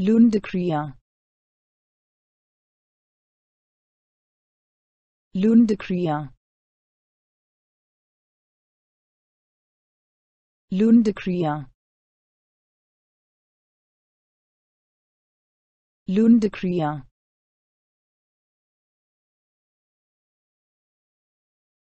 Lundekria Lundekria Lundekria Lundekria